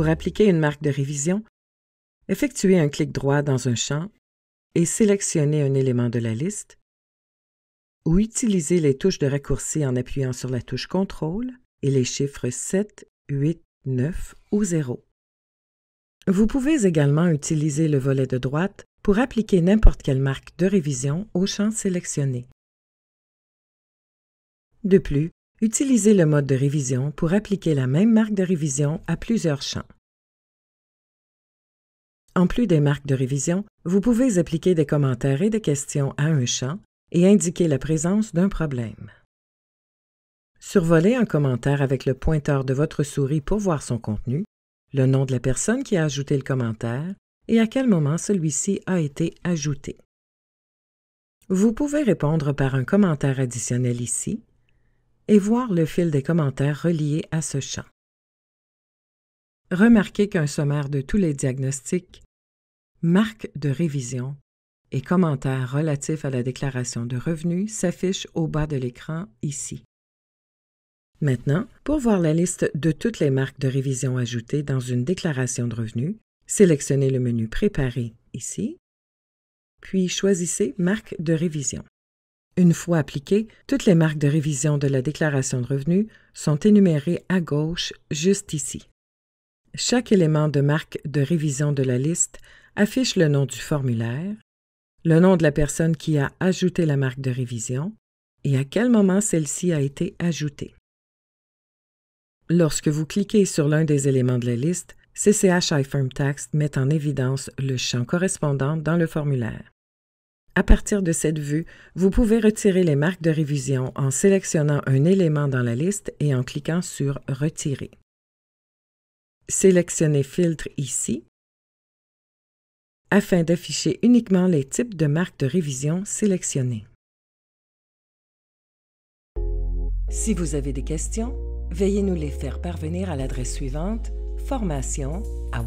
pour appliquer une marque de révision, effectuez un clic droit dans un champ et sélectionnez un élément de la liste, ou utilisez les touches de raccourci en appuyant sur la touche Contrôle et les chiffres 7, 8, 9 ou 0. Vous pouvez également utiliser le volet de droite pour appliquer n'importe quelle marque de révision au champ sélectionné. De plus, Utilisez le mode de révision pour appliquer la même marque de révision à plusieurs champs. En plus des marques de révision, vous pouvez appliquer des commentaires et des questions à un champ et indiquer la présence d'un problème. Survolez un commentaire avec le pointeur de votre souris pour voir son contenu, le nom de la personne qui a ajouté le commentaire et à quel moment celui-ci a été ajouté. Vous pouvez répondre par un commentaire additionnel ici et voir le fil des commentaires reliés à ce champ. Remarquez qu'un sommaire de tous les diagnostics, marques de révision et commentaires relatifs à la déclaration de revenus s'affiche au bas de l'écran ici. Maintenant, pour voir la liste de toutes les marques de révision ajoutées dans une déclaration de revenus, sélectionnez le menu Préparer ici, puis choisissez Marques de révision. Une fois appliquées, toutes les marques de révision de la déclaration de revenus sont énumérées à gauche, juste ici. Chaque élément de marque de révision de la liste affiche le nom du formulaire, le nom de la personne qui a ajouté la marque de révision et à quel moment celle-ci a été ajoutée. Lorsque vous cliquez sur l'un des éléments de la liste, CCH iFirm Tax met en évidence le champ correspondant dans le formulaire. À partir de cette vue, vous pouvez retirer les marques de révision en sélectionnant un élément dans la liste et en cliquant sur Retirer. Sélectionnez Filtre ici afin d'afficher uniquement les types de marques de révision sélectionnées. Si vous avez des questions, veuillez nous les faire parvenir à l'adresse suivante formation à